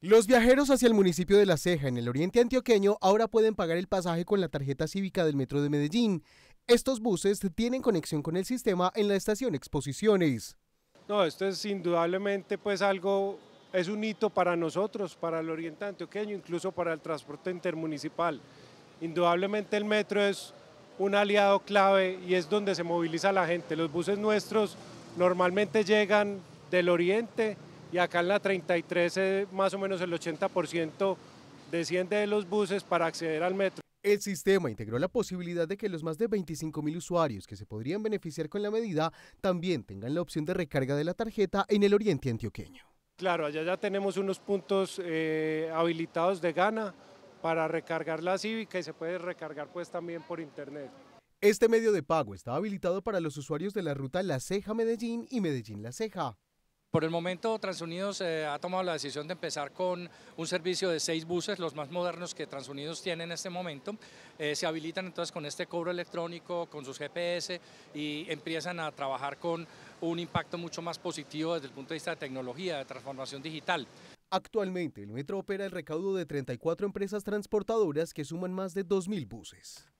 Los viajeros hacia el municipio de La Ceja, en el oriente antioqueño, ahora pueden pagar el pasaje con la tarjeta cívica del Metro de Medellín. Estos buses tienen conexión con el sistema en la estación Exposiciones. No, esto es indudablemente pues algo, es un hito para nosotros, para el oriente antioqueño, incluso para el transporte intermunicipal. Indudablemente el metro es un aliado clave y es donde se moviliza la gente. Los buses nuestros normalmente llegan del oriente, y acá en la 33 eh, más o menos el 80% desciende de los buses para acceder al metro. El sistema integró la posibilidad de que los más de 25.000 usuarios que se podrían beneficiar con la medida también tengan la opción de recarga de la tarjeta en el oriente antioqueño. Claro, allá ya tenemos unos puntos eh, habilitados de gana para recargar la cívica y se puede recargar pues también por internet. Este medio de pago está habilitado para los usuarios de la ruta La Ceja-Medellín y Medellín-La Ceja. Por el momento, Transunidos eh, ha tomado la decisión de empezar con un servicio de seis buses, los más modernos que Transunidos tiene en este momento. Eh, se habilitan entonces con este cobro electrónico, con sus GPS y empiezan a trabajar con un impacto mucho más positivo desde el punto de vista de tecnología, de transformación digital. Actualmente, el metro opera el recaudo de 34 empresas transportadoras que suman más de 2.000 buses.